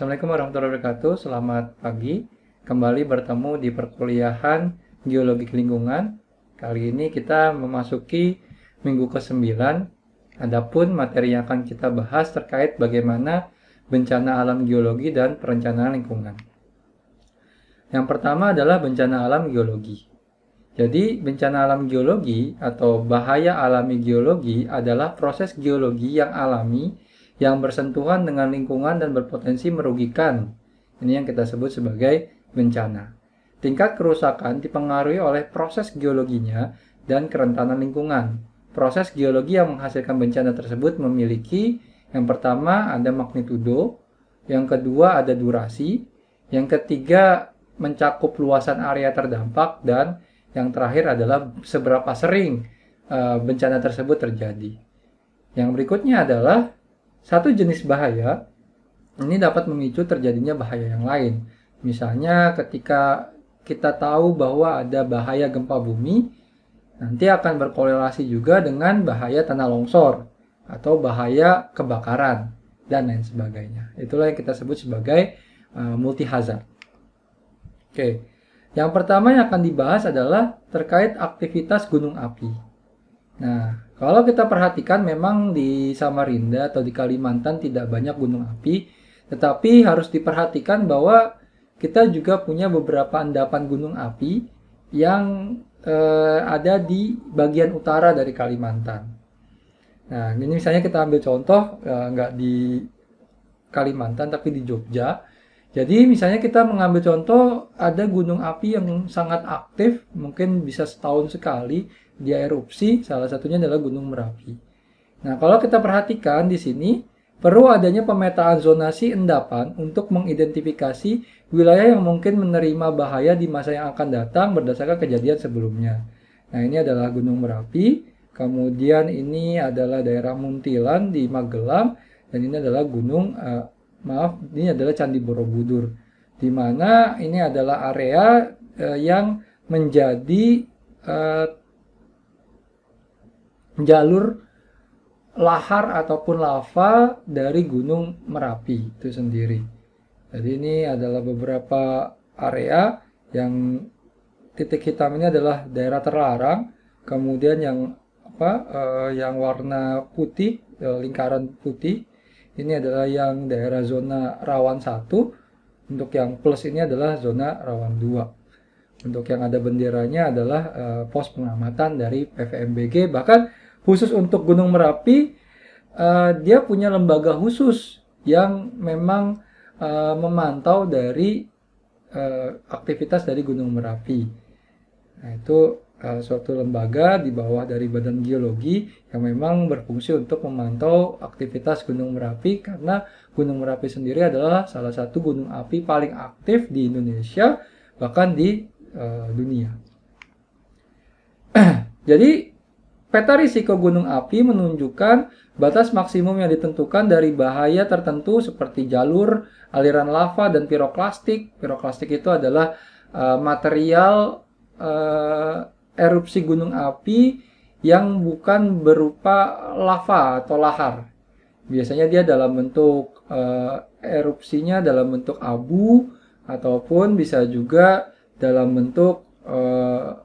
Assalamualaikum warahmatullahi wabarakatuh. Selamat pagi. Kembali bertemu di perkuliahan Geologi Lingkungan. Kali ini kita memasuki minggu ke-9. Adapun materi yang akan kita bahas terkait bagaimana bencana alam geologi dan perencanaan lingkungan. Yang pertama adalah bencana alam geologi. Jadi, bencana alam geologi atau bahaya alami geologi adalah proses geologi yang alami yang bersentuhan dengan lingkungan dan berpotensi merugikan. Ini yang kita sebut sebagai bencana. Tingkat kerusakan dipengaruhi oleh proses geologinya dan kerentanan lingkungan. Proses geologi yang menghasilkan bencana tersebut memiliki yang pertama ada magnitudo, yang kedua ada durasi, yang ketiga mencakup luasan area terdampak dan yang terakhir adalah seberapa sering eh, bencana tersebut terjadi. Yang berikutnya adalah satu jenis bahaya ini dapat memicu terjadinya bahaya yang lain. Misalnya ketika kita tahu bahwa ada bahaya gempa bumi, nanti akan berkorelasi juga dengan bahaya tanah longsor atau bahaya kebakaran dan lain sebagainya. Itulah yang kita sebut sebagai uh, eh, hazard. Oke. Okay. Yang pertama yang akan dibahas adalah terkait aktivitas gunung api. Nah, kalau kita perhatikan memang di Samarinda atau di Kalimantan tidak banyak gunung api, tetapi harus diperhatikan bahwa kita juga punya beberapa endapan gunung api yang eh, ada di bagian utara dari Kalimantan. Nah, ini misalnya kita ambil contoh eh, nggak di Kalimantan tapi di Jogja. Jadi misalnya kita mengambil contoh ada gunung api yang sangat aktif, mungkin bisa setahun sekali dia erupsi, salah satunya adalah Gunung Merapi. Nah, kalau kita perhatikan di sini, perlu adanya pemetaan zonasi endapan untuk mengidentifikasi wilayah yang mungkin menerima bahaya di masa yang akan datang berdasarkan kejadian sebelumnya. Nah, ini adalah Gunung Merapi, kemudian ini adalah daerah Muntilan di Magelang, dan ini adalah Gunung, uh, maaf, ini adalah Candi Borobudur, di mana ini adalah area uh, yang menjadi uh, jalur lahar ataupun lava dari Gunung Merapi itu sendiri. Jadi ini adalah beberapa area yang titik hitam ini adalah daerah terlarang, kemudian yang apa eh, yang warna putih eh, lingkaran putih ini adalah yang daerah zona rawan satu. untuk yang plus ini adalah zona rawan 2 untuk yang ada benderanya adalah eh, pos pengamatan dari PVMBG bahkan khusus untuk Gunung Merapi uh, dia punya lembaga khusus yang memang uh, memantau dari uh, aktivitas dari Gunung Merapi. Nah, itu uh, suatu lembaga di bawah dari Badan Geologi yang memang berfungsi untuk memantau aktivitas Gunung Merapi karena Gunung Merapi sendiri adalah salah satu gunung api paling aktif di Indonesia bahkan di uh, dunia. Jadi Peta risiko gunung api menunjukkan batas maksimum yang ditentukan dari bahaya tertentu seperti jalur, aliran lava, dan piroklastik. Piroklastik itu adalah uh, material uh, erupsi gunung api yang bukan berupa lava atau lahar. Biasanya dia dalam bentuk uh, erupsinya dalam bentuk abu ataupun bisa juga dalam bentuk uh,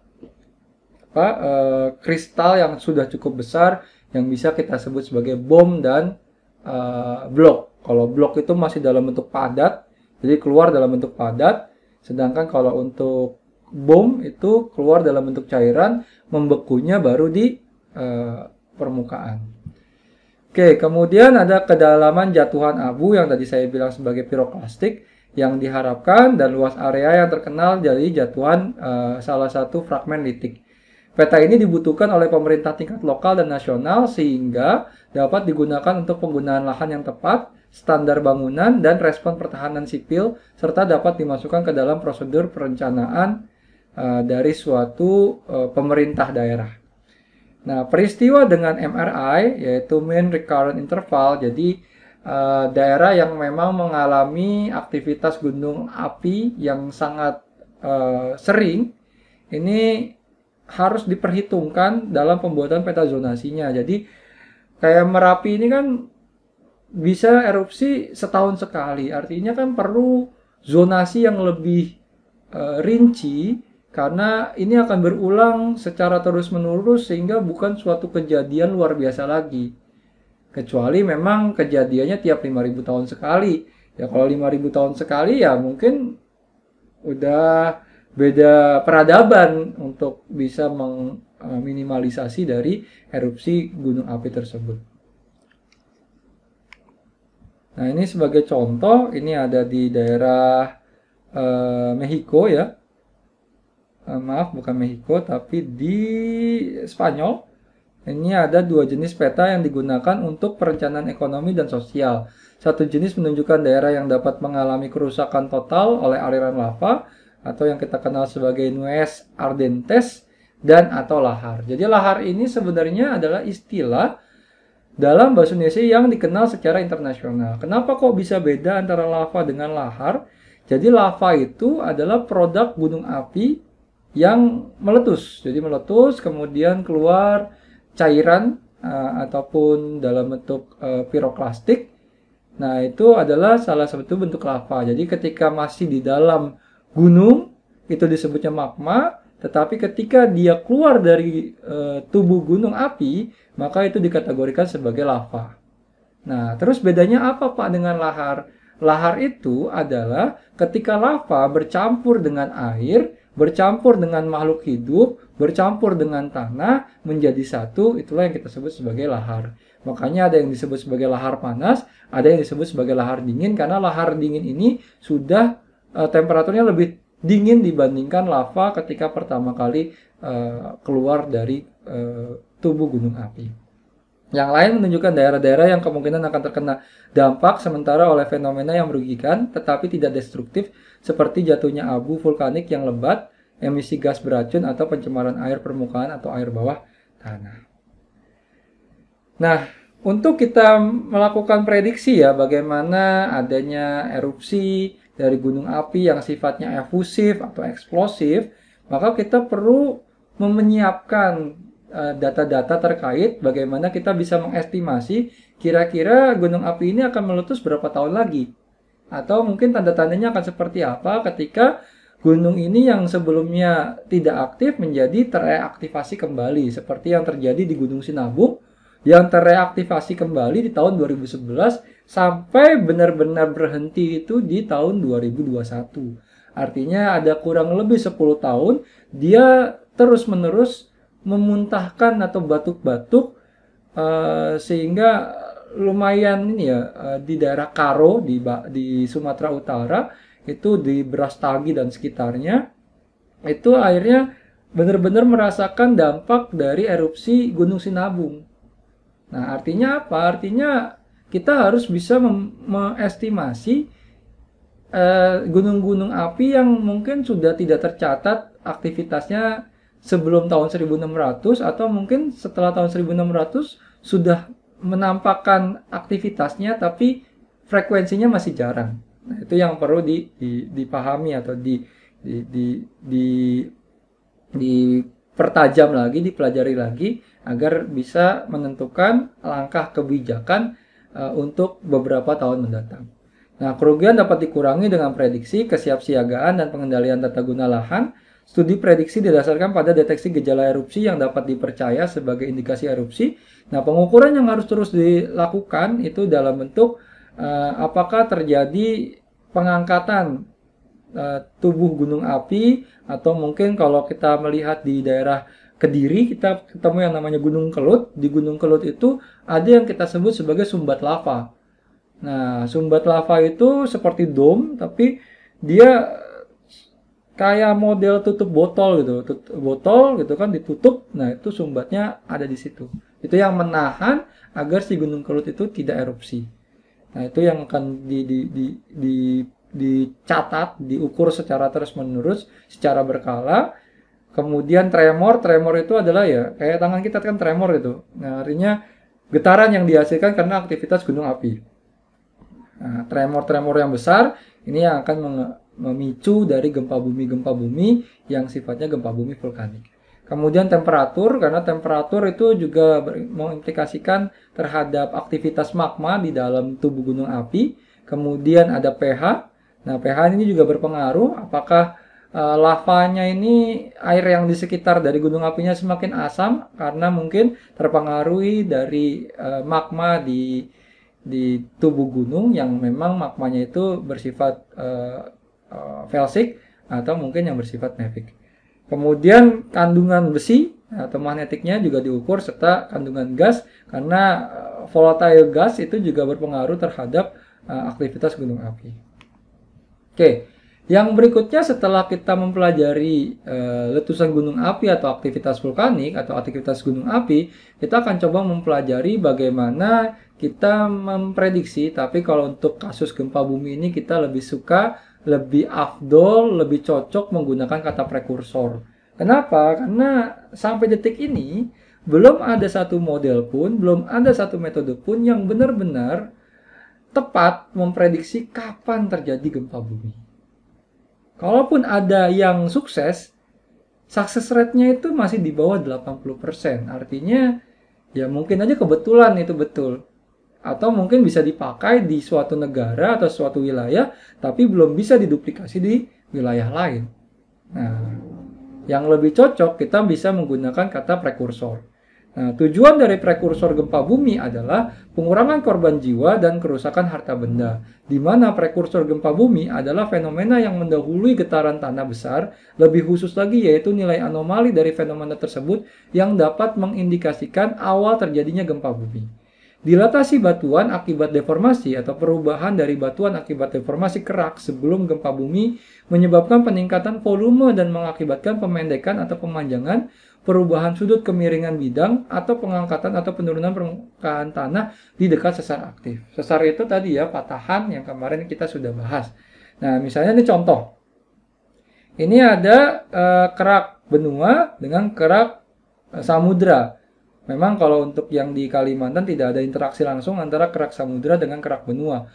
apa uh, kristal yang sudah cukup besar yang bisa kita sebut sebagai bom dan uh, blok. Kalau blok itu masih dalam bentuk padat, jadi keluar dalam bentuk padat. Sedangkan kalau untuk bom itu keluar dalam bentuk cairan, membekunya baru di uh, permukaan. Oke, kemudian ada kedalaman jatuhan abu yang tadi saya bilang sebagai piroklastik yang diharapkan dan luas area yang terkenal dari jatuhan uh, salah satu fragmen litik. Peta ini dibutuhkan oleh pemerintah tingkat lokal dan nasional sehingga dapat digunakan untuk penggunaan lahan yang tepat, standar bangunan, dan respon pertahanan sipil, serta dapat dimasukkan ke dalam prosedur perencanaan uh, dari suatu uh, pemerintah daerah. Nah, peristiwa dengan MRI, yaitu Mean Recurrent Interval, jadi uh, daerah yang memang mengalami aktivitas gunung api yang sangat uh, sering, ini harus diperhitungkan dalam pembuatan peta zonasinya. Jadi kayak Merapi ini kan bisa erupsi setahun sekali. Artinya kan perlu zonasi yang lebih uh, rinci karena ini akan berulang secara terus-menerus sehingga bukan suatu kejadian luar biasa lagi. Kecuali memang kejadiannya tiap 5000 tahun sekali. Ya kalau 5000 tahun sekali ya mungkin udah beda peradaban untuk bisa meminimalisasi dari erupsi gunung api tersebut. Nah ini sebagai contoh ini ada di daerah eh, Meksiko ya, eh, maaf bukan Mexico tapi di Spanyol ini ada dua jenis peta yang digunakan untuk perencanaan ekonomi dan sosial. Satu jenis menunjukkan daerah yang dapat mengalami kerusakan total oleh aliran lava, atau yang kita kenal sebagai nues ardentes dan atau lahar. Jadi lahar ini sebenarnya adalah istilah dalam bahasa Indonesia yang dikenal secara internasional. Kenapa kok bisa beda antara lava dengan lahar? Jadi lava itu adalah produk gunung api yang meletus. Jadi meletus kemudian keluar cairan uh, ataupun dalam bentuk uh, piroklastik. Nah, itu adalah salah satu bentuk lava. Jadi ketika masih di dalam gunung itu disebutnya magma, tetapi ketika dia keluar dari e, tubuh gunung api, maka itu dikategorikan sebagai lava. Nah, terus bedanya apa Pak dengan lahar? Lahar itu adalah ketika lava bercampur dengan air, bercampur dengan makhluk hidup, bercampur dengan tanah menjadi satu, itulah yang kita sebut sebagai lahar. Makanya ada yang disebut sebagai lahar panas, ada yang disebut sebagai lahar dingin karena lahar dingin ini sudah Eh, temperaturnya lebih dingin dibandingkan lava ketika pertama kali uh, keluar dari uh, tubuh gunung api. Yang lain menunjukkan daerah-daerah yang kemungkinan akan terkena dampak sementara oleh fenomena yang merugikan tetapi tidak destruktif seperti jatuhnya abu vulkanik yang lebat, emisi gas beracun atau pencemaran air permukaan atau air bawah tanah. Nah, untuk kita melakukan prediksi ya bagaimana adanya erupsi, dari gunung api yang sifatnya efusif atau eksplosif, maka kita perlu menyiapkan eh, data-data terkait bagaimana kita bisa mengestimasi kira-kira gunung api ini akan meletus berapa tahun lagi. Atau mungkin tanda-tandanya akan seperti apa ketika gunung ini yang sebelumnya tidak aktif menjadi tereaktivasi kembali seperti yang terjadi di Gunung Sinabung yang terreaktivasi kembali di tahun 2011 sampai benar-benar berhenti itu di tahun 2021. Artinya ada kurang lebih 10 tahun dia terus-menerus memuntahkan atau batuk-batuk uh, sehingga lumayan ini ya uh, di daerah Karo di di Sumatera Utara itu di Brastagi dan sekitarnya itu akhirnya benar-benar merasakan dampak dari erupsi Gunung Sinabung Nah, artinya apa? Artinya kita harus bisa mengestimasi eh, gunung-gunung api yang mungkin sudah tidak tercatat aktivitasnya sebelum tahun 1600 atau mungkin setelah tahun 1600 sudah menampakkan aktivitasnya tapi frekuensinya masih jarang. Nah, itu yang perlu di, di, dipahami atau di, di, di, di, dipertajam lagi, dipelajari lagi agar bisa menentukan langkah kebijakan eh, untuk beberapa tahun mendatang. Nah, kerugian dapat dikurangi dengan prediksi, kesiapsiagaan, dan pengendalian tata guna lahan. Studi prediksi didasarkan pada deteksi gejala erupsi yang dapat dipercaya sebagai indikasi erupsi. Nah, pengukuran yang harus terus dilakukan itu dalam bentuk uh, apakah terjadi pengangkatan uh, tubuh gunung api atau mungkin kalau kita melihat di daerah Kediri kita ketemu yang namanya Gunung Kelut. Di Gunung Kelut itu ada yang kita sebut sebagai sumbat lava. Nah, sumbat lava itu seperti dom tapi dia kayak model tutup botol gitu, tutup, botol gitu kan ditutup. Nah, itu sumbatnya ada di situ. Itu yang menahan agar si gunung kelut itu tidak erupsi. Nah, itu yang akan di, di, di, di dicatat, diukur secara terus-menerus, secara berkala Kemudian tremor, tremor itu adalah ya kayak tangan kita kan tremor itu. Nah, artinya getaran yang dihasilkan karena aktivitas gunung api. Nah, tremor-tremor yang besar ini yang akan memicu dari gempa bumi-gempa bumi yang sifatnya gempa bumi vulkanik. Kemudian temperatur, karena temperatur itu juga mengimplikasikan terhadap aktivitas magma di dalam tubuh gunung api. Kemudian ada pH. Nah, pH ini juga berpengaruh apakah uh, lavanya ini air yang di sekitar dari gunung apinya semakin asam karena mungkin terpengaruhi dari uh, magma di di tubuh gunung yang memang magmanya itu bersifat uh, eh, uh, felsic atau mungkin yang bersifat mafik. Kemudian kandungan besi atau magnetiknya juga diukur serta kandungan gas karena volatile gas itu juga berpengaruh terhadap uh, aktivitas gunung api. Oke, okay. Yang berikutnya setelah kita mempelajari e, letusan gunung api atau aktivitas vulkanik atau aktivitas gunung api, kita akan coba mempelajari bagaimana kita memprediksi. Tapi kalau untuk kasus gempa bumi ini kita lebih suka, lebih afdol, lebih cocok menggunakan kata prekursor. Kenapa? Karena sampai detik ini belum ada satu model pun, belum ada satu metode pun yang benar-benar tepat memprediksi kapan terjadi gempa bumi. Kalaupun ada yang sukses, sukses rate-nya itu masih di bawah 80%. Artinya ya mungkin aja kebetulan itu betul. Atau mungkin bisa dipakai di suatu negara atau suatu wilayah, tapi belum bisa diduplikasi di wilayah lain. Nah, yang lebih cocok kita bisa menggunakan kata prekursor. Nah, tujuan dari prekursor gempa bumi adalah pengurangan korban jiwa dan kerusakan harta benda, di mana prekursor gempa bumi adalah fenomena yang mendahului getaran tanah besar, lebih khusus lagi yaitu nilai anomali dari fenomena tersebut yang dapat mengindikasikan awal terjadinya gempa bumi. Dilatasi batuan akibat deformasi atau perubahan dari batuan akibat deformasi kerak sebelum gempa bumi menyebabkan peningkatan volume dan mengakibatkan pemendekan atau pemanjangan perubahan sudut kemiringan bidang atau pengangkatan atau penurunan permukaan tanah di dekat sesar aktif. Sesar itu tadi ya patahan yang kemarin kita sudah bahas. Nah, misalnya ini contoh. Ini ada e, kerak benua dengan kerak e, samudra. Memang kalau untuk yang di Kalimantan tidak ada interaksi langsung antara kerak samudra dengan kerak benua.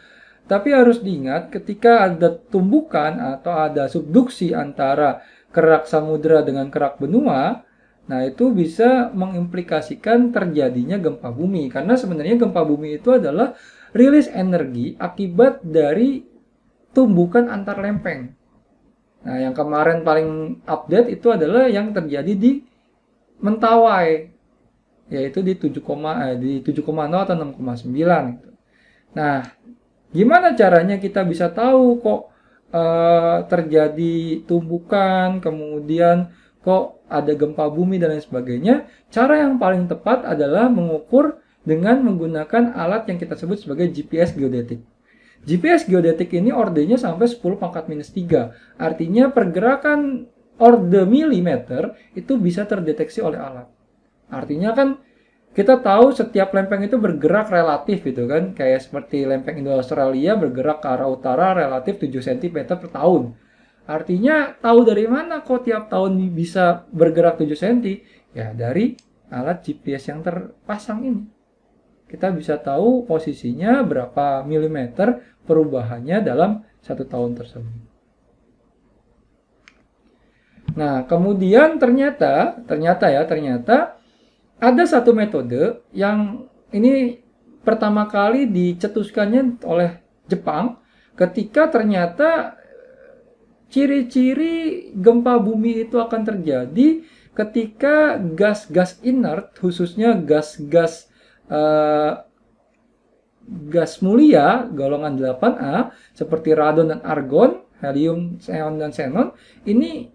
Tapi harus diingat ketika ada tumbukan atau ada subduksi antara kerak samudra dengan kerak benua, Nah, itu bisa mengimplikasikan terjadinya gempa bumi karena sebenarnya gempa bumi itu adalah rilis energi akibat dari tumbukan antar lempeng. Nah, yang kemarin paling update itu adalah yang terjadi di Mentawai yaitu di 7, eh, di 7,0 atau 6,9 gitu. Nah, gimana caranya kita bisa tahu kok eh, terjadi tumbukan kemudian kok ada gempa bumi dan lain sebagainya, cara yang paling tepat adalah mengukur dengan menggunakan alat yang kita sebut sebagai GPS geodetik. GPS geodetik ini ordenya sampai 10 pangkat minus 3. Artinya pergerakan orde milimeter itu bisa terdeteksi oleh alat. Artinya kan kita tahu setiap lempeng itu bergerak relatif gitu kan. Kayak seperti lempeng Indo-Australia bergerak ke arah utara relatif 7 cm per tahun Artinya tahu dari mana kok tiap tahun bisa bergerak 7 cm? Ya dari alat GPS yang terpasang ini. Kita bisa tahu posisinya berapa milimeter perubahannya dalam satu tahun tersebut. Nah, kemudian ternyata, ternyata ya, ternyata ada satu metode yang ini pertama kali dicetuskannya oleh Jepang ketika ternyata ciri-ciri gempa bumi itu akan terjadi ketika gas-gas inert khususnya gas-gas uh, gas mulia golongan 8A seperti radon dan argon, helium, xenon dan xenon ini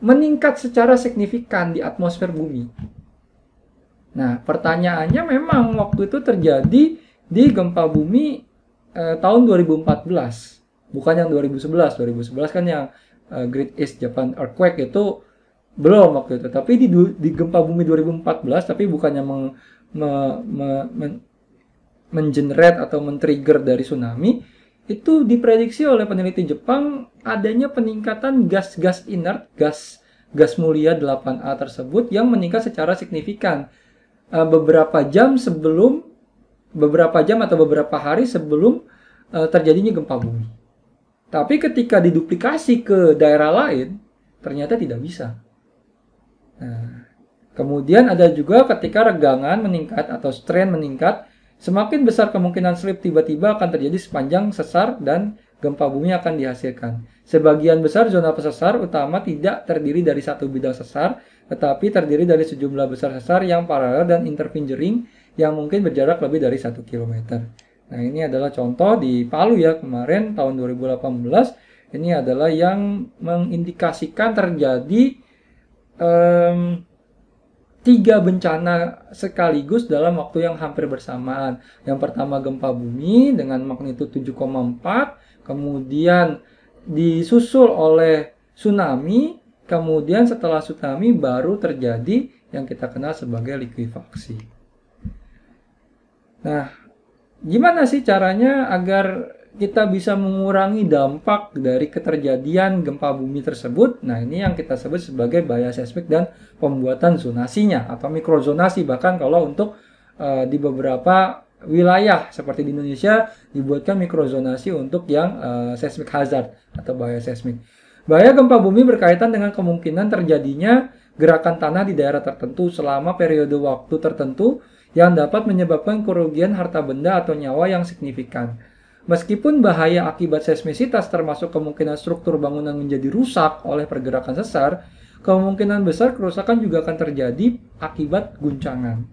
meningkat secara signifikan di atmosfer bumi. Nah, pertanyaannya memang waktu itu terjadi di gempa bumi eh, tahun 2014 bukan yang 2011 2011 kan yang uh, Great East Japan Earthquake itu belum waktu itu tapi di, di gempa bumi 2014 tapi bukannya meng, me, me, men, mengenerate atau men-trigger dari tsunami itu diprediksi oleh peneliti Jepang adanya peningkatan gas-gas inert gas gas mulia 8A tersebut yang meningkat secara signifikan uh, beberapa jam sebelum beberapa jam atau beberapa hari sebelum uh, terjadinya gempa bumi. Tapi ketika diduplikasi ke daerah lain, ternyata tidak bisa. Nah, kemudian ada juga ketika regangan meningkat atau strain meningkat, semakin besar kemungkinan slip tiba-tiba akan terjadi sepanjang sesar dan gempa bumi akan dihasilkan. Sebagian besar zona pesesar utama tidak terdiri dari satu bidang sesar, tetapi terdiri dari sejumlah besar sesar yang paralel dan interfingering yang mungkin berjarak lebih dari satu kilometer. Nah ini adalah contoh di Palu ya kemarin tahun 2018 ini adalah yang mengindikasikan terjadi um, tiga bencana sekaligus dalam waktu yang hampir bersamaan. Yang pertama gempa bumi dengan magnitudo 7,4, kemudian disusul oleh tsunami, kemudian setelah tsunami baru terjadi yang kita kenal sebagai likuifaksi. Nah, gimana sih caranya agar kita bisa mengurangi dampak dari keterjadian gempa bumi tersebut. Nah, ini yang kita sebut sebagai bahaya seismik dan pembuatan zonasinya atau mikrozonasi bahkan kalau untuk uh, di beberapa wilayah seperti di Indonesia dibuatkan mikrozonasi untuk yang uh, seismic hazard atau bahaya seismik. Bahaya gempa bumi berkaitan dengan kemungkinan terjadinya gerakan tanah di daerah tertentu selama periode waktu tertentu yang dapat menyebabkan kerugian harta benda atau nyawa yang signifikan. Meskipun bahaya akibat seismisitas termasuk kemungkinan struktur bangunan menjadi rusak oleh pergerakan sesar, kemungkinan besar kerusakan juga akan terjadi akibat guncangan.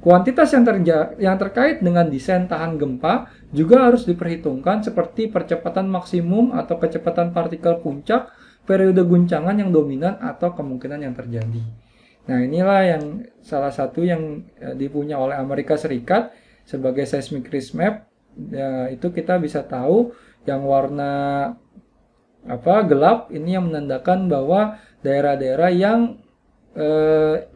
Kuantitas yang, terja yang terkait dengan desain tahan gempa juga harus diperhitungkan seperti percepatan maksimum atau kecepatan partikel puncak, periode guncangan yang dominan atau kemungkinan yang terjadi. Nah, inilah yang salah satu yang eh, dipunya oleh Amerika Serikat sebagai seismic risk map. Ya, itu kita bisa tahu yang warna apa gelap ini yang menandakan bahwa daerah-daerah yang eh,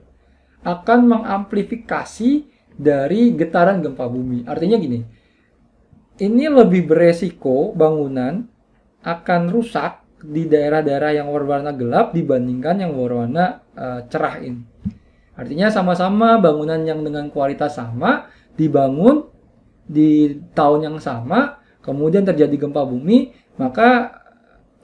akan mengamplifikasi dari getaran gempa bumi. Artinya gini, ini lebih beresiko bangunan akan rusak di daerah-daerah yang berwarna gelap dibandingkan yang berwarna uh, eh, cerah ini. Artinya sama-sama bangunan yang dengan kualitas sama dibangun di tahun yang sama, kemudian terjadi gempa bumi, maka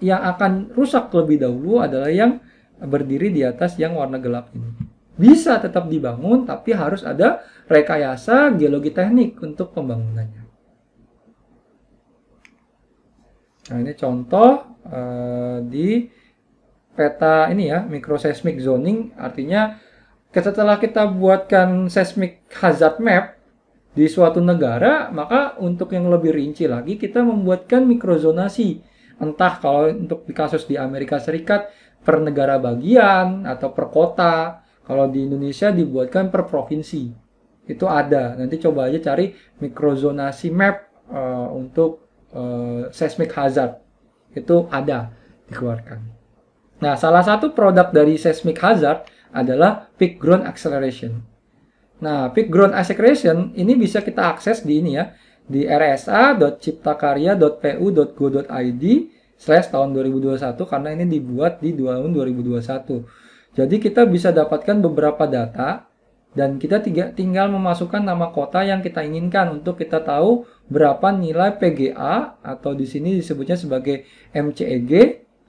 yang akan rusak lebih dahulu adalah yang berdiri di atas yang warna gelap ini. Bisa tetap dibangun, tapi harus ada rekayasa geologi teknik untuk pembangunannya. Nah, ini contoh uh, di peta ini ya, seismic zoning, artinya setelah kita buatkan seismic hazard map di suatu negara, maka untuk yang lebih rinci lagi kita membuatkan mikrozonasi. Entah kalau untuk di kasus di Amerika Serikat per negara bagian atau per kota, kalau di Indonesia dibuatkan per provinsi. Itu ada. Nanti coba aja cari mikrozonasi map uh, untuk uh, seismic hazard itu ada dikeluarkan. Nah, salah satu produk dari seismic hazard adalah peak ground acceleration. Nah, peak ground acceleration ini bisa kita akses di ini ya, di rsa.ciptakarya.pu.go.id slash tahun 2021 karena ini dibuat di tahun 2021. Jadi kita bisa dapatkan beberapa data dan kita tinggal memasukkan nama kota yang kita inginkan untuk kita tahu berapa nilai PGA atau di sini disebutnya sebagai MCEG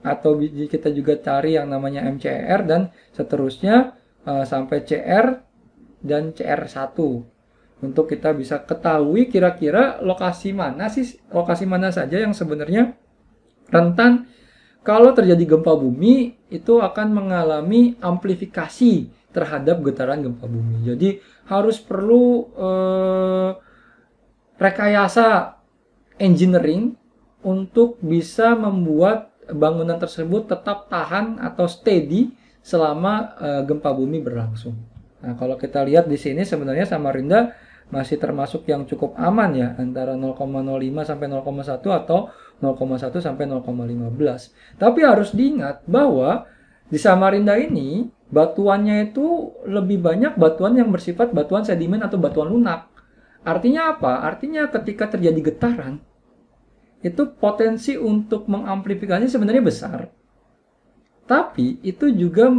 atau kita juga cari yang namanya MCR e dan seterusnya eh, sampai CR dan CR1 untuk kita bisa ketahui kira-kira lokasi mana sih lokasi mana saja yang sebenarnya rentan kalau terjadi gempa bumi itu akan mengalami amplifikasi terhadap getaran gempa bumi. Jadi harus perlu eh, rekayasa engineering untuk bisa membuat bangunan tersebut tetap tahan atau steady selama eh, gempa bumi berlangsung. Nah, kalau kita lihat di sini sebenarnya Samarinda masih termasuk yang cukup aman ya antara 0,05 sampai 0,1 atau 0,1 sampai 0,15. Tapi harus diingat bahwa di Samarinda ini Batuannya itu lebih banyak batuan yang bersifat batuan sedimen atau batuan lunak. Artinya apa? Artinya ketika terjadi getaran, itu potensi untuk mengamplifikasi sebenarnya besar. Tapi itu juga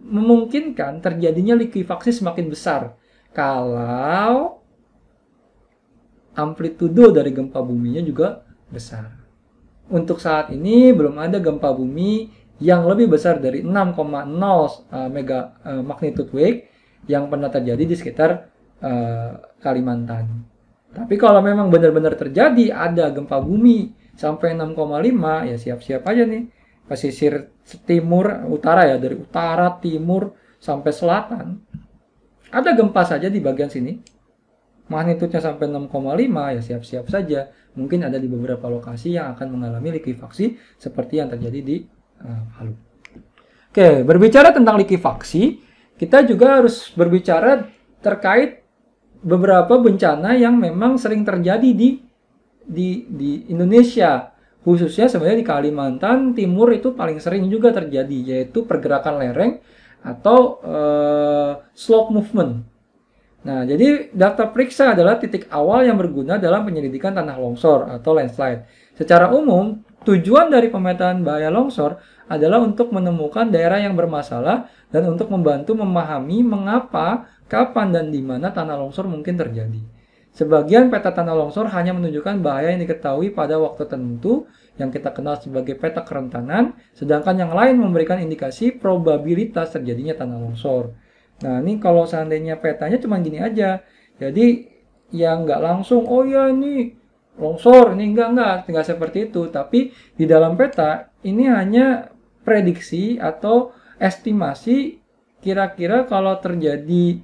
memungkinkan terjadinya likuifaksi semakin besar kalau amplitudo dari gempa buminya juga besar. Untuk saat ini belum ada gempa bumi yang lebih besar dari 6,0 eh, mega eh, magnitude wake yang pernah terjadi di sekitar uh, Kalimantan. Tapi kalau memang benar-benar terjadi ada gempa bumi sampai 6,5 ya siap-siap aja nih pesisir timur utara ya dari utara timur sampai selatan ada gempa saja di bagian sini magnitudenya sampai 6,5 ya siap-siap saja mungkin ada di beberapa lokasi yang akan mengalami likuifaksi seperti yang terjadi di Palu. Oke, berbicara tentang likuifaksi, kita juga harus berbicara terkait beberapa bencana yang memang sering terjadi di di di Indonesia khususnya sebenarnya di Kalimantan Timur itu paling sering juga terjadi yaitu pergerakan lereng atau uh, slope movement. Nah, jadi data periksa adalah titik awal yang berguna dalam penyelidikan tanah longsor atau landslide. Secara umum, Tujuan dari pemetaan bahaya longsor adalah untuk menemukan daerah yang bermasalah dan untuk membantu memahami mengapa, kapan, dan di mana tanah longsor mungkin terjadi. Sebagian peta tanah longsor hanya menunjukkan bahaya yang diketahui pada waktu tertentu yang kita kenal sebagai peta kerentanan, sedangkan yang lain memberikan indikasi probabilitas terjadinya tanah longsor. Nah, ini kalau seandainya petanya cuma gini aja. Jadi, yang nggak langsung, oh ya ini longsor ini enggak enggak tinggal seperti itu tapi di dalam peta ini hanya prediksi atau estimasi kira-kira kalau terjadi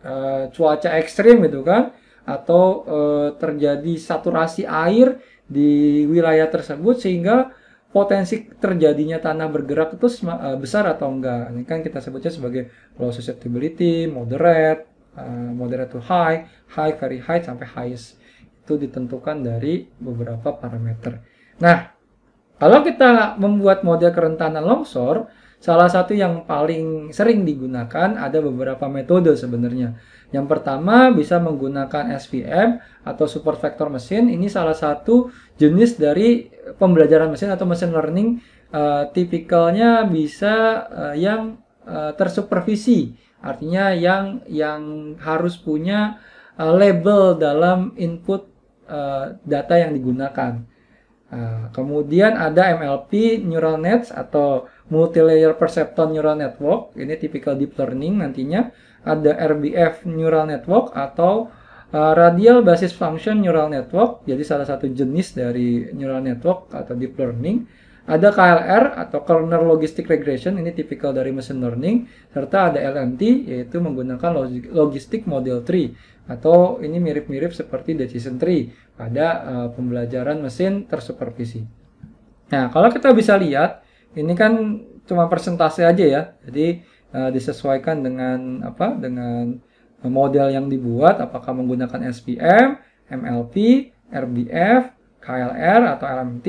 e, cuaca ekstrim gitu kan atau e, terjadi saturasi air di wilayah tersebut sehingga potensi terjadinya tanah bergerak itu eh, besar atau enggak ini kan kita sebutnya sebagai low susceptibility moderate moderate to high high very high sampai highest itu ditentukan dari beberapa parameter. Nah, kalau kita membuat model kerentanan longsor, salah satu yang paling sering digunakan ada beberapa metode sebenarnya. Yang pertama bisa menggunakan SVM atau super vector Machine. Ini salah satu jenis dari pembelajaran mesin atau machine learning uh, tipikalnya bisa uh, yang uh, tersupervisi. Artinya yang yang harus punya uh, label dalam input Eh, data yang digunakan. Uh, kemudian ada MLP neural nets atau multilayer perceptron neural network. Ini tipikal deep learning nantinya. Ada RBF neural network atau uh, radial basis function neural network. Jadi salah satu jenis dari neural network atau deep learning ada KLR atau Kernel Logistic Regression, ini tipikal dari machine learning, serta ada LMT yaitu menggunakan Logistic model tree atau ini mirip-mirip seperti decision tree pada uh, pembelajaran mesin tersupervisi. Nah, kalau kita bisa lihat, ini kan cuma persentase aja ya. Jadi uh, disesuaikan dengan apa? Dengan model yang dibuat apakah menggunakan SPM, MLP, RBF, KLR atau LMT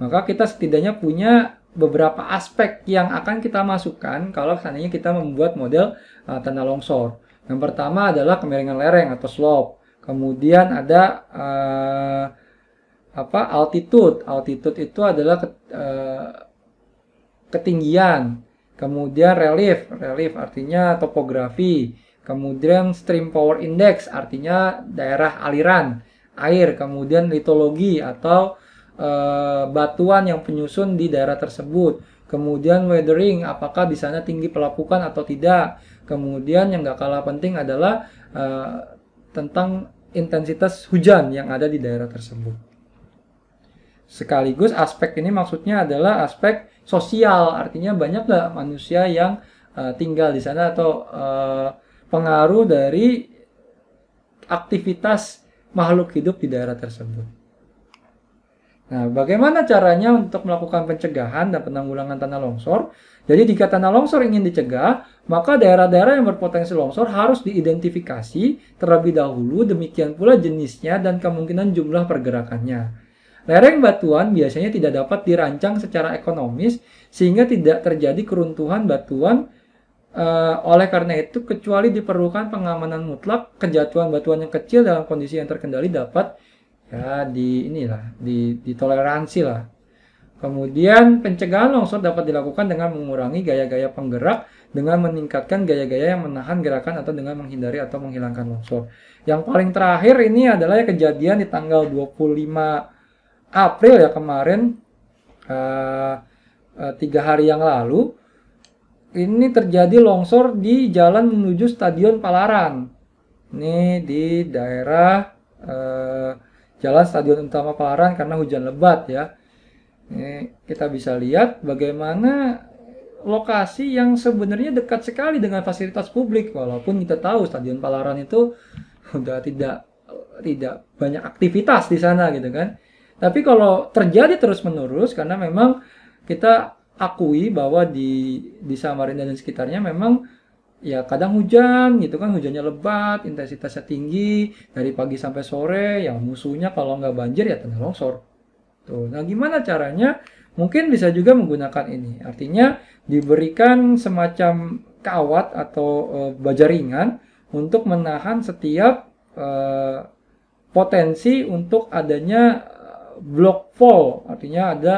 maka kita setidaknya punya beberapa aspek yang akan kita masukkan kalau seandainya kita membuat model uh, tanah longsor. Yang pertama adalah kemiringan lereng atau slope. Kemudian ada uh, apa altitude. Altitude itu adalah ket, uh, ketinggian. Kemudian relief, relief artinya topografi. Kemudian stream power index artinya daerah aliran air. Kemudian litologi atau Eh, batuan yang penyusun di daerah tersebut. Kemudian weathering, apakah di sana tinggi pelapukan atau tidak. Kemudian yang gak kalah penting adalah uh, tentang intensitas hujan yang ada di daerah tersebut. Sekaligus aspek ini maksudnya adalah aspek sosial, artinya banyak nggak manusia yang uh, tinggal di sana atau uh, pengaruh dari aktivitas makhluk hidup di daerah tersebut. Nah, bagaimana caranya untuk melakukan pencegahan dan penanggulangan tanah longsor? Jadi jika tanah longsor ingin dicegah, maka daerah-daerah yang berpotensi longsor harus diidentifikasi terlebih dahulu, demikian pula jenisnya dan kemungkinan jumlah pergerakannya. Lereng batuan biasanya tidak dapat dirancang secara ekonomis sehingga tidak terjadi keruntuhan batuan Uh, oleh karena itu, kecuali diperlukan pengamanan mutlak, kejatuhan batuan yang kecil dalam kondisi yang terkendali dapat ya di inilah di ditoleransi lah Kemudian pencegahan longsor dapat dilakukan dengan mengurangi gaya-gaya penggerak dengan meningkatkan gaya-gaya yang menahan gerakan atau dengan menghindari atau menghilangkan longsor. Yang paling terakhir ini adalah ya kejadian di tanggal 25 April ya kemarin uh, uh, tiga hari yang lalu. Ini terjadi longsor di jalan menuju Stadion Palaran. Ini di daerah eh, jalan Stadion Utama Palaran karena hujan lebat ya. Ini kita bisa lihat bagaimana lokasi yang sebenarnya dekat sekali dengan fasilitas publik walaupun kita tahu Stadion Palaran itu sudah tidak tidak banyak aktivitas di sana gitu kan. Tapi kalau terjadi terus-menerus karena memang kita akui bahwa di di Samarinda dan sekitarnya memang ya kadang hujan gitu kan hujannya lebat intensitasnya tinggi dari pagi sampai sore yang musuhnya kalau nggak banjir ya tanah longsor tuh nah gimana caranya mungkin bisa juga menggunakan ini artinya diberikan semacam kawat atau e, baja ringan untuk menahan setiap e, potensi untuk adanya eh, blok fall artinya ada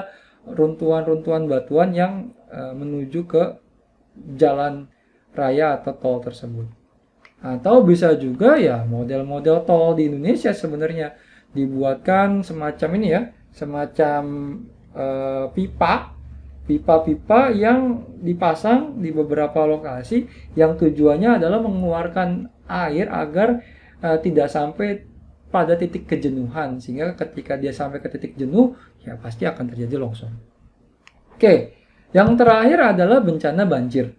runtuhan-runtuhan batuan yang e, menuju ke jalan raya atau tol tersebut. Atau bisa juga ya model-model tol di Indonesia sebenarnya dibuatkan semacam ini ya, semacam eh, pipa, pipa-pipa yang dipasang di beberapa lokasi yang tujuannya adalah mengeluarkan air agar eh, tidak sampai pada titik kejenuhan sehingga ketika dia sampai ke titik jenuh ya pasti akan terjadi longsor. Oke, yang terakhir adalah bencana banjir.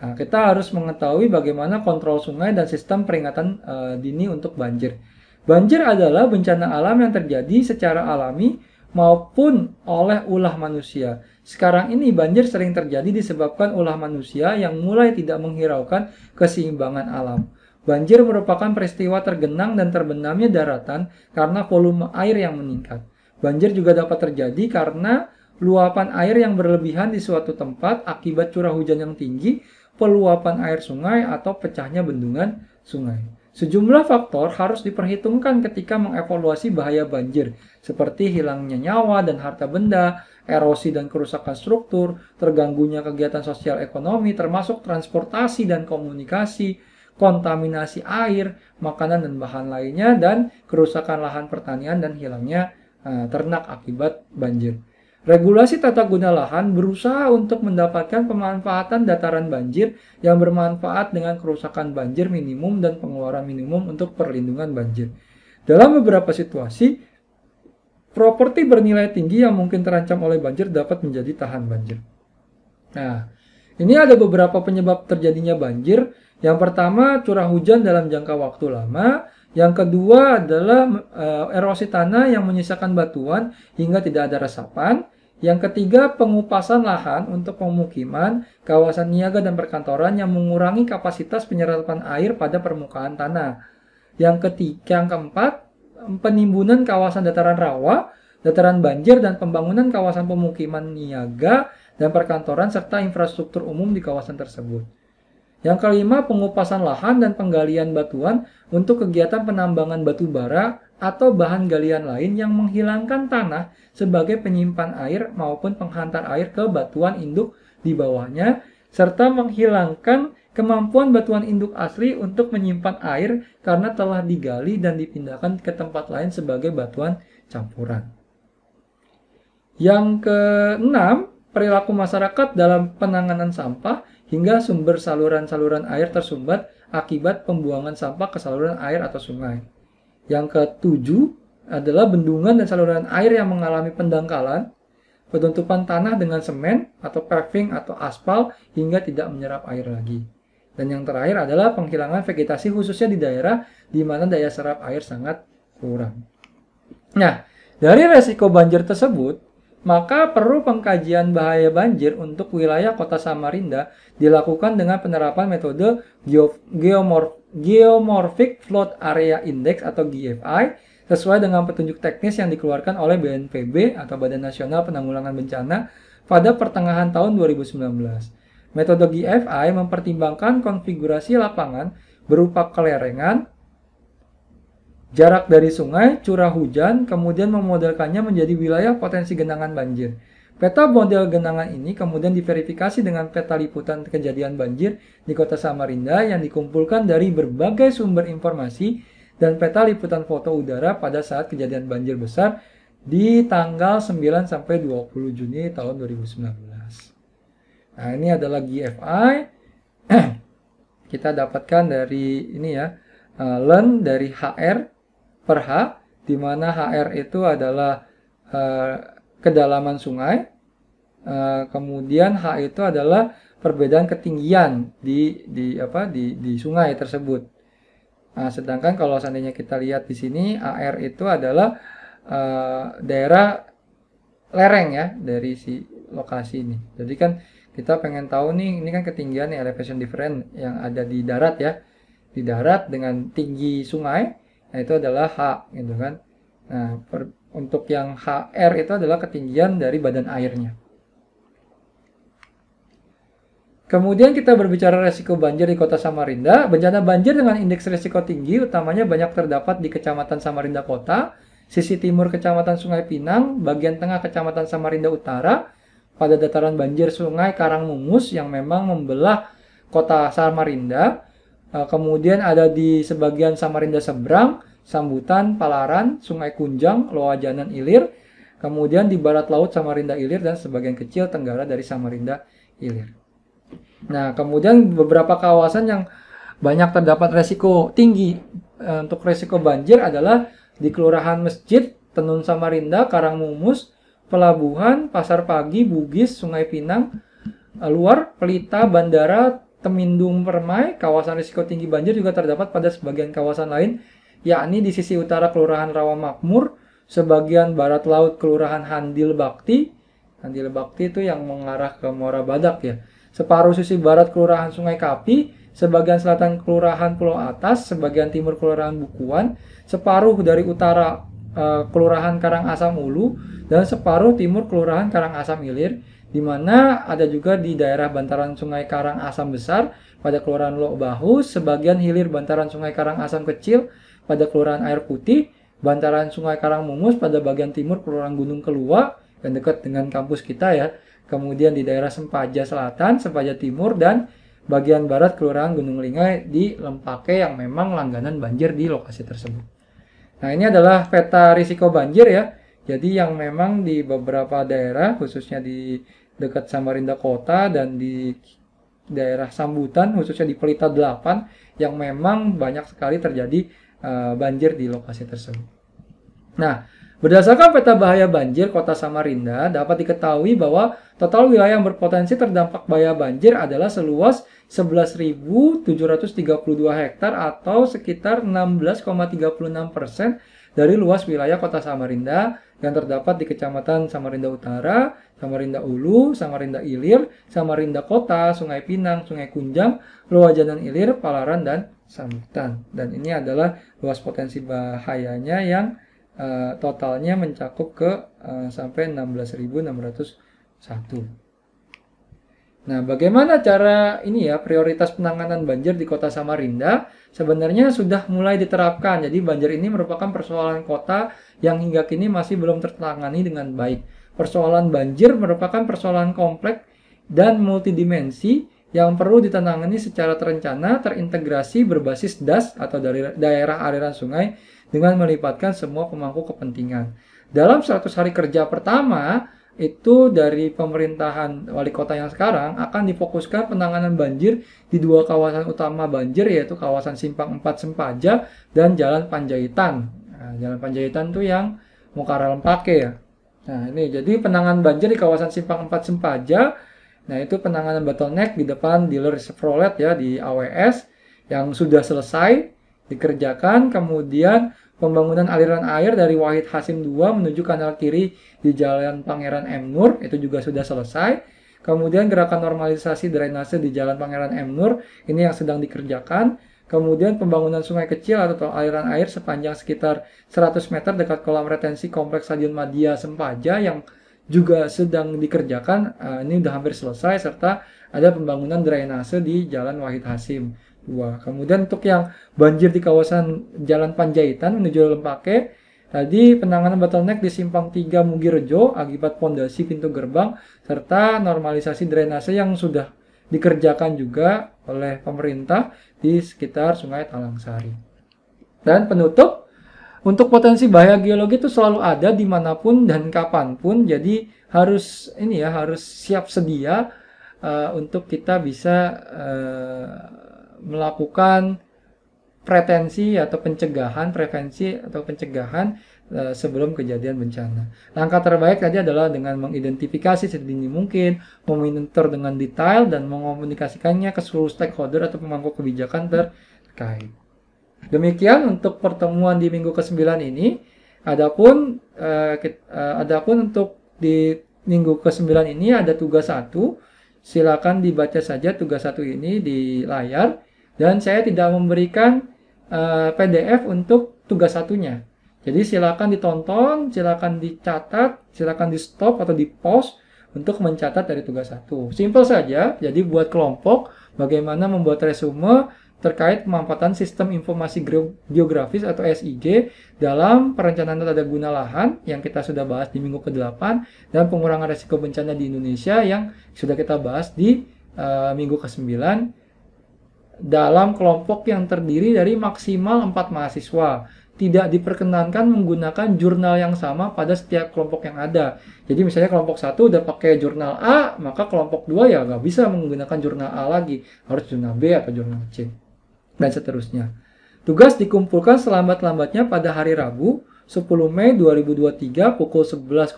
Nah, kita harus mengetahui bagaimana kontrol sungai dan sistem peringatan uh, dini untuk banjir. Banjir adalah bencana alam yang terjadi secara alami maupun oleh ulah manusia. Sekarang ini banjir sering terjadi disebabkan ulah manusia yang mulai tidak menghiraukan keseimbangan alam. Banjir merupakan peristiwa tergenang dan terbenamnya daratan karena volume air yang meningkat. Banjir juga dapat terjadi karena luapan air yang berlebihan di suatu tempat akibat curah hujan yang tinggi peluapan air sungai atau pecahnya bendungan sungai. Sejumlah faktor harus diperhitungkan ketika mengevaluasi bahaya banjir, seperti hilangnya nyawa dan harta benda, erosi dan kerusakan struktur, terganggunya kegiatan sosial ekonomi termasuk transportasi dan komunikasi, kontaminasi air, makanan dan bahan lainnya, dan kerusakan lahan pertanian dan hilangnya uh, ternak akibat banjir. Regulasi tata guna lahan berusaha untuk mendapatkan pemanfaatan dataran banjir yang bermanfaat dengan kerusakan banjir minimum dan pengeluaran minimum untuk perlindungan banjir. Dalam beberapa situasi, properti bernilai tinggi yang mungkin terancam oleh banjir dapat menjadi tahan banjir. Nah, ini ada beberapa penyebab terjadinya banjir. Yang pertama, curah hujan dalam jangka waktu lama. Yang kedua adalah uh, erosi tanah yang menyisakan batuan hingga tidak ada resapan. Yang ketiga, pengupasan lahan untuk pemukiman, kawasan niaga dan perkantoran yang mengurangi kapasitas penyerapan air pada permukaan tanah. Yang ketiga, yang keempat, penimbunan kawasan dataran rawa, dataran banjir dan pembangunan kawasan pemukiman niaga dan perkantoran serta infrastruktur umum di kawasan tersebut. Yang kelima, pengupasan lahan dan penggalian batuan untuk kegiatan penambangan batu bara atau bahan galian lain yang menghilangkan tanah sebagai penyimpan air maupun penghantar air ke batuan induk di bawahnya, serta menghilangkan kemampuan batuan induk asli untuk menyimpan air karena telah digali dan dipindahkan ke tempat lain sebagai batuan campuran. Yang keenam, perilaku masyarakat dalam penanganan sampah hingga sumber saluran-saluran air tersumbat akibat pembuangan sampah ke saluran air atau sungai. Yang ketujuh adalah bendungan dan saluran air yang mengalami pendangkalan, penutupan tanah dengan semen atau paving atau aspal hingga tidak menyerap air lagi. Dan yang terakhir adalah penghilangan vegetasi khususnya di daerah di mana daya serap air sangat kurang. Nah, dari resiko banjir tersebut, maka perlu pengkajian bahaya banjir untuk wilayah kota Samarinda dilakukan dengan penerapan metode geomorf Geomorphic Flood Area Index atau GFI sesuai dengan petunjuk teknis yang dikeluarkan oleh BNPB atau Badan Nasional Penanggulangan Bencana pada pertengahan tahun 2019. Metode GFI mempertimbangkan konfigurasi lapangan berupa kelerengan, jarak dari sungai, curah hujan, kemudian memodelkannya menjadi wilayah potensi genangan banjir. Peta model genangan ini kemudian diverifikasi dengan peta liputan kejadian banjir di kota Samarinda yang dikumpulkan dari berbagai sumber informasi dan peta liputan foto udara pada saat kejadian banjir besar di tanggal 9 sampai 20 Juni tahun 2019. Nah, ini adalah GFI. Kita dapatkan dari ini ya, eh, learn dari HR per H, di mana HR itu adalah uh, kedalaman sungai, uh, kemudian H itu adalah perbedaan ketinggian di di apa di di sungai tersebut. Nah, sedangkan kalau seandainya kita lihat di sini AR itu adalah uh, daerah lereng ya dari si lokasi ini. Jadi kan kita pengen tahu nih ini kan ketinggian elevation difference yang ada di darat ya. Di darat dengan tinggi sungai Nah, itu adalah H gitu kan. Nah, per, untuk yang HR itu adalah ketinggian dari badan airnya. Kemudian kita berbicara resiko banjir di kota Samarinda. Bencana banjir dengan indeks resiko tinggi utamanya banyak terdapat di Kecamatan Samarinda Kota, sisi timur Kecamatan Sungai Pinang, bagian tengah Kecamatan Samarinda Utara, pada dataran banjir Sungai Karangmungus yang memang membelah kota Samarinda, Eh, kemudian ada di sebagian Samarinda Seberang, Sambutan, Palaran, Sungai Kunjang, Loajanan Ilir, kemudian di barat laut Samarinda Ilir dan sebagian kecil tenggara dari Samarinda Ilir. Nah, kemudian beberapa kawasan yang banyak terdapat resiko tinggi eh, untuk resiko banjir adalah di Kelurahan Masjid, Tenun Samarinda, Karangmumus, Pelabuhan, Pasar Pagi, Bugis, Sungai Pinang, eh, Luar, Pelita, Bandara, Temindung Permai, kawasan risiko tinggi banjir juga terdapat pada sebagian kawasan lain, yakni di sisi utara Kelurahan Rawamakmur, sebagian barat laut Kelurahan Handil Bakti, Handil Bakti itu yang mengarah ke Muara Badak ya, separuh sisi barat Kelurahan Sungai Kapi, sebagian selatan Kelurahan Pulau Atas, sebagian timur Kelurahan Bukuan, separuh dari utara eh, Kelurahan karangasam Ulu, dan separuh timur Kelurahan karangasam Ilir, di mana ada juga di daerah bantaran Sungai Karang Asam Besar pada Kelurahan Lok Bahu, sebagian hilir bantaran Sungai Karang Asam Kecil pada Kelurahan Air Putih, bantaran Sungai Karang Mumus pada bagian timur Kelurahan Gunung Kelua yang dekat dengan kampus kita ya. Kemudian di daerah Sempaja Selatan, Sempaja Timur dan bagian barat Kelurahan Gunung Lingai di Lempake yang memang langganan banjir di lokasi tersebut. Nah, ini adalah peta risiko banjir ya. Jadi yang memang di beberapa daerah khususnya di dekat Samarinda Kota dan di daerah Sambutan khususnya di Pelita 8 yang memang banyak sekali terjadi uh, banjir di lokasi tersebut. Nah, berdasarkan peta bahaya banjir Kota Samarinda dapat diketahui bahwa total wilayah yang berpotensi terdampak bahaya banjir adalah seluas 11.732 hektar atau sekitar 16,36 persen dari luas wilayah kota Samarinda yang terdapat di Kecamatan Samarinda Utara, Samarinda Ulu, Samarinda Ilir, Samarinda Kota, Sungai Pinang, Sungai Kunjang, Luwajanan Ilir, Palaran, dan Samutan. Dan ini adalah luas potensi bahayanya yang uh, totalnya mencakup ke uh, sampai 16.601. Nah, bagaimana cara ini ya prioritas penanganan banjir di Kota Samarinda sebenarnya sudah mulai diterapkan. Jadi banjir ini merupakan persoalan kota yang hingga kini masih belum tertangani dengan baik. Persoalan banjir merupakan persoalan kompleks dan multidimensi yang perlu ditangani secara terencana, terintegrasi berbasis DAS atau dari daerah aliran sungai dengan melibatkan semua pemangku kepentingan. Dalam 100 hari kerja pertama, itu dari pemerintahan wali kota yang sekarang akan difokuskan penanganan banjir di dua kawasan utama banjir yaitu kawasan Simpang empat Sempaja dan Jalan Panjaitan. Nah, Jalan Panjaitan itu yang Mukaralem pakai ya. Nah, ini jadi penanganan banjir di kawasan Simpang empat Sempaja. Nah, itu penanganan bottleneck di depan dealer Chevrolet ya di AWS yang sudah selesai dikerjakan kemudian pembangunan aliran air dari Wahid Hasim II menuju kanal kiri di Jalan Pangeran M. Nur, itu juga sudah selesai. Kemudian gerakan normalisasi drainase di Jalan Pangeran M. Nur, ini yang sedang dikerjakan. Kemudian pembangunan sungai kecil atau aliran air sepanjang sekitar 100 meter dekat kolam retensi Kompleks Stadion Madia Sempaja yang juga sedang dikerjakan. Eh, ini sudah hampir selesai serta ada pembangunan drainase di Jalan Wahid Hasim dua. Kemudian untuk yang banjir di kawasan Jalan Panjaitan menuju Lempake, tadi penanganan bottleneck di Simpang 3 Mugirejo akibat pondasi pintu gerbang serta normalisasi drainase yang sudah dikerjakan juga oleh pemerintah di sekitar Sungai Talangsari. Dan penutup, untuk potensi bahaya geologi itu selalu ada dimanapun dan kapanpun, jadi harus ini ya harus siap sedia uh, untuk kita bisa uh, melakukan pretensi atau pencegahan, prevensi atau pencegahan eh, sebelum kejadian bencana. Langkah terbaik tadi adalah dengan mengidentifikasi sedini mungkin, memonitor dengan detail dan mengomunikasikannya ke seluruh stakeholder atau pemangku kebijakan terkait. Demikian untuk pertemuan di minggu ke-9 ini. Adapun eh, eh, adapun untuk di minggu ke-9 ini ada tugas satu. Silakan dibaca saja tugas satu ini di layar. Dan saya tidak memberikan uh, eh, PDF untuk tugas satunya. Jadi silakan ditonton, silakan dicatat, silakan di stop atau di pause untuk mencatat dari tugas satu. Simple saja, jadi buat kelompok bagaimana membuat resume terkait pemanfaatan sistem informasi geografis atau SIG dalam perencanaan tata guna lahan yang kita sudah bahas di minggu ke-8 dan pengurangan risiko bencana di Indonesia yang sudah kita bahas di uh, minggu ke-9 dalam kelompok yang terdiri dari maksimal 4 mahasiswa. Tidak diperkenankan menggunakan jurnal yang sama pada setiap kelompok yang ada. Jadi misalnya kelompok satu udah pakai jurnal A, maka kelompok 2 ya nggak bisa menggunakan jurnal A lagi. Harus jurnal B atau jurnal C. Dan seterusnya. Tugas dikumpulkan selambat-lambatnya pada hari Rabu, 10 Mei 2023 pukul 11.00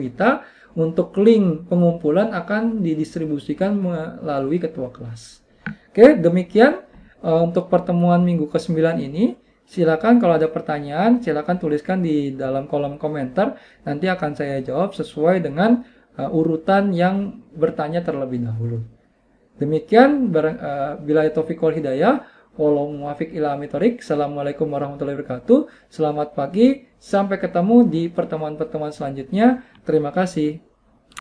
WITA untuk link pengumpulan akan didistribusikan melalui ketua kelas. Oke, demikian uh, untuk pertemuan minggu ke-9 ini. Silakan kalau ada pertanyaan, silakan tuliskan di dalam kolom komentar. Nanti akan saya jawab sesuai dengan uh, urutan yang bertanya terlebih dahulu. Demikian uh, eh, bila Taufik wal hidayah. Walau muafiq ila amitorik. Assalamualaikum warahmatullahi wabarakatuh. Selamat pagi. Sampai ketemu di pertemuan-pertemuan selanjutnya. Terima kasih.